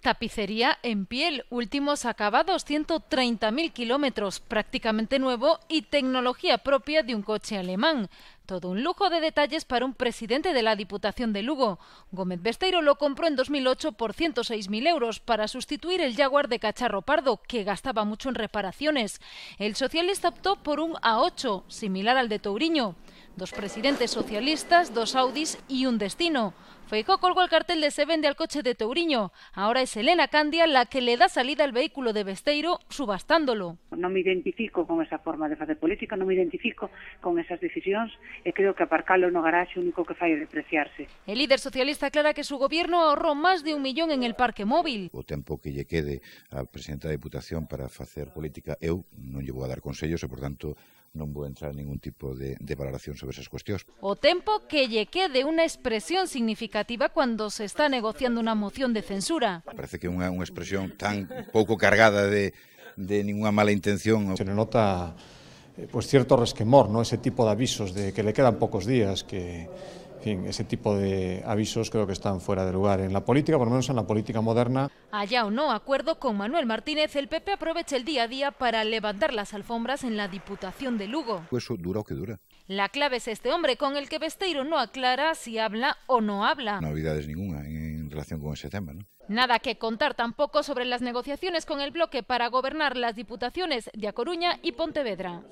Tapicería en piel, últimos acabados, 130.000 kilómetros, prácticamente nuevo y tecnología propia de un coche alemán. Todo un lujo de detalles para un presidente de la Diputación de Lugo. Gómez Besteiro lo compró en 2008 por 106.000 euros para sustituir el Jaguar de Cacharro Pardo, que gastaba mucho en reparaciones. El socialista optó por un A8, similar al de Touriño. dos presidentes socialistas, dos Audis y un destino. Feijó colgó el cartel de Se vende al coche de Touriño. Ahora es Elena Candia la que le da salida al vehículo de Besteiro subastándolo. Non me identifico con esa forma de facer política, non me identifico con esas decisións e creo que aparcalo no garaxe único que fai depreciarse. El líder socialista aclara que su gobierno ahorró máis de un millón en el parque móvil. O tempo que lle quede a presidenta da Diputación para facer política, eu non lle vou a dar consellos e, por tanto, non vou entrar en ningún tipo de, de valoración sobre esas cuestións. O tempo que lle quede unha expresión significativa cando se está negociando unha moción de censura. Parece que unha, unha expresión tan pouco cargada de, de ninguna mala intención. Se le nota eh, pues cierto resquemor, ¿no? Ese tipo de avisos de que le quedan pocos días, que En fin, ese tipo de avisos creo que están fuera de lugar en la política, por lo menos en la política moderna. Allá o no, acuerdo con Manuel Martínez, el PP aprovecha el día a día para levantar las alfombras en la Diputación de Lugo. Pues eso dura o que dura. La clave es este hombre con el que Besteiro no aclara si habla o no habla. Novedades ninguna en relación con ese tema, ¿no? Nada que contar tampoco sobre las negociaciones con el bloque para gobernar las diputaciones de A Coruña y Pontevedra.